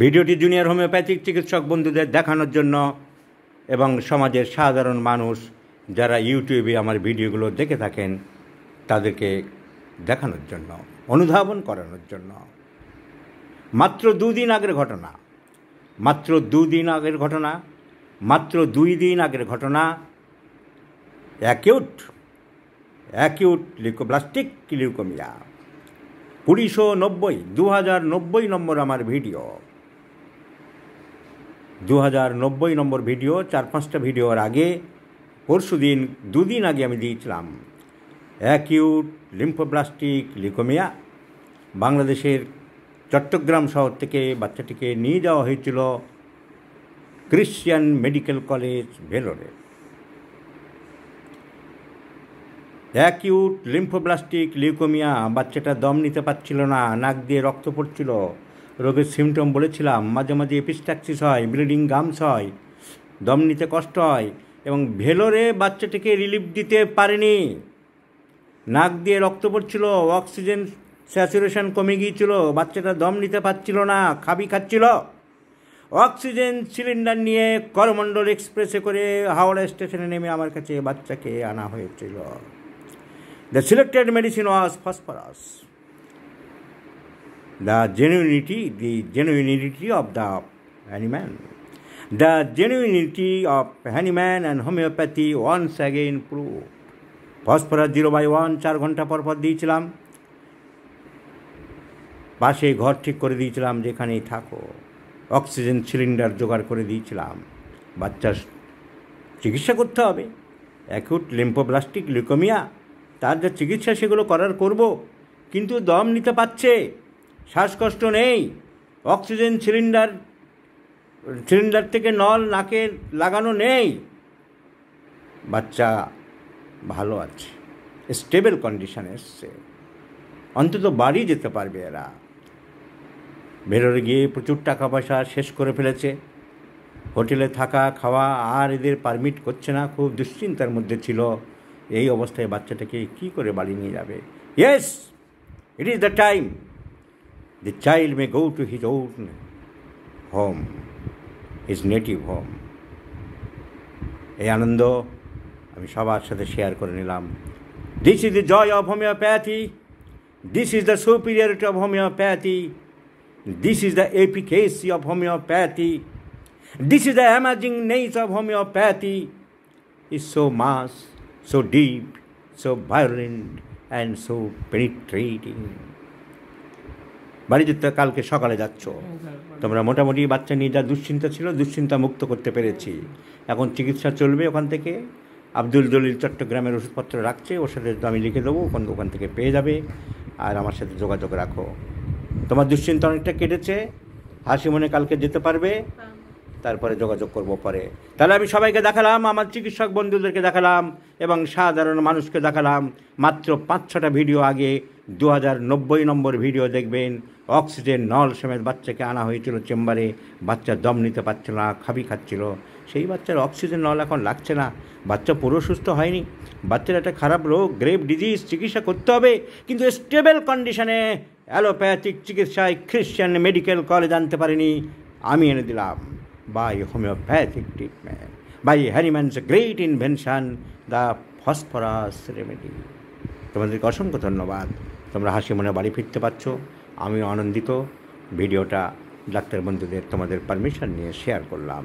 ভিডিওটি junior homeopathic চিকিৎসক বন্ধুদের দেখানোর জন্য এবং সমাজের সাধারণ মানুষ যারা ইউটিউবে আমার ভিডিওগুলো দেখে থাকেন তাদেরকে দেখানোর জন্য অনুধাবন করানোর জন্য মাত্র দুদিন আগের ঘটনা মাত্র দুদিন আগের ঘটনা মাত্র দুই দিন আগের ঘটনা অ্যাকিউট অ্যাকিউট লিকোপ্লাস্টিক লিউকোমিয়া কুড়িশো নব্বই দু হাজার নব্বই নম্বর আমার ভিডিও দু নম্বর ভিডিও চার পাঁচটা ভিডিওর আগে পরশু দিন দুদিন আগে আমি দিয়েছিলাম অ্যাকিউট লিম্ফোপ্লাস্টিক লিকোমিয়া বাংলাদেশের চট্টগ্রাম শহর থেকে বাচ্চাটিকে নিয়ে যাওয়া হয়েছিল ক্রিশ্চিয়ান মেডিকেল কলেজ ভেলোরে অ্যাকিউট লিম্ফোপ্লাস্টিক লিউকোমিয়া বাচ্চাটা দম নিতে পারছিল না নাক দিয়ে রক্ত পড়ছিল রোগের সিমটম বলেছিলাম মাঝে মাঝে এপিস্ট্যাক্সিস হয় ব্লিডিং গামস হয় দম নিতে কষ্ট হয় এবং ভেলোরে বাচ্চাটিকে রিলিফ দিতে পারেনি নাক দিয়ে রক্ত পড়ছিল অক্সিজেন স্যাচুরেশন কমে গিয়েছিল বাচ্চাটা দম নিতে পারছিল না খাবি খাচ্ছিল অক্সিজেন সিলিন্ডার নিয়ে করমণ্ডল এক্সপ্রেসে করে হাওড়া স্টেশনে নেমে আমার কাছে বাচ্চাকে আনা হয়েছিল the selected medicine was phosphorus the genuinity, the genuinity of the Honeyman. The genuinity of Honeyman and homeopathy once again proved. Phosphorus zero by one চার ঘন্টা পর পর দিয়েছিলাম পাশে ঘর ঠিক করে দিয়েছিলাম যেখানেই থাকো অক্সিজেন সিলিন্ডার জোগাড় করে দিয়েছিলাম বাচ্চার চিকিৎসা করতে হবে অ্যাকুট লিম্পোব্লাস্টিক লিউকোমিয়া তার যা চিকিৎসা সেগুলো করার করব কিন্তু দম নিতে পারছে শ্বাসকষ্ট নেই অক্সিজেন সিলিন্ডার সিলিন্ডার থেকে নল নাকে লাগানো নেই বাচ্চা ভালো আছে স্টেবল কন্ডিশনে এসছে অন্তত বাড়ি যেতে পারবে এরা বেরোরে গিয়ে প্রচুর টাকা পয়সা শেষ করে ফেলেছে হোটেলে থাকা খাওয়া আর এদের পারমিট করছে না খুব দুশ্চিন্তার মধ্যে ছিল এই অবস্থায় বাচ্চাটাকে কি করে বাড়ি নিয়ে যাবে yes it is the time the child may go to his own home, his native home. এই আনন্দ আমি সবার সাথে শেয়ার করে নিলাম this is the joy of homeopathy this is the superiority of homeopathy this is the efficacy of homeopathy this is the amazingness of homeopathy is so much so deep, so violent, and so penetrating. বাড়িতে তো কালকে সকালে যাচ্ছ তোমরা মোটামুটি বাচ্চা নিয়ে যা দুশ্চিন্তা ছিল দুশ্চিন্তা মুক্ত করতে পেরেছি এখন চিকিৎসা চলবে ওখান থেকে আব্দুল দলিল চট্টগ্রামের ওষুধপত্র রাখছে ওর সাথে আমি লিখে দেবো ওখান ওখান থেকে পেয়ে যাবে আর আমার সাথে যোগাযোগ রাখো তোমার দুশ্চিন্তা অনেকটা কেটেছে হাসি মনে কালকে যেতে পারবে তারপরে যোগাযোগ করব পরে তাহলে আমি সবাইকে দেখালাম আমার চিকিৎসক বন্ধুদেরকে দেখালাম এবং সাধারণ মানুষকে দেখালাম মাত্র পাঁচ ছটা ভিডিও আগে দু নম্বর ভিডিও দেখবেন অক্সিজেন নল সমেত বাচ্চাকে আনা হয়েছিল চেম্বারে বাচ্চা দম নিতে পারছিল না খাবি খাচ্ছিল সেই বাচ্চার অক্সিজেন নল এখন লাগছে না বাচ্চা পুরো সুস্থ হয়নি বাচ্চার একটা খারাপ রোগ গ্রেভ ডিজিজ চিকিৎসা করতে হবে কিন্তু স্টেবল কন্ডিশনে অ্যালোপ্যাথিক চিকিৎসায় খ্রিশ্চান মেডিকেল কলেজ আনতে পারিনি আমি এনে দিলাম by homeopathic treatment by Hahnemann's great invention the phosphorus remedy তোমাদেরকে অসংখ্য ধন্যবাদ তোমরা হাসি মনে বাড়ি ফিরতে পারছ আমি আনন্দিত ভিডিওটা ডাক্তার বন্ধুদের তোমাদের পারমিশন নিয়ে শেয়ার করলাম